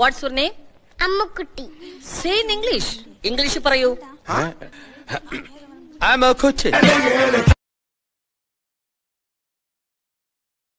watts your name അമ്മക്കുട്ടി say in English English പറയൂ I'm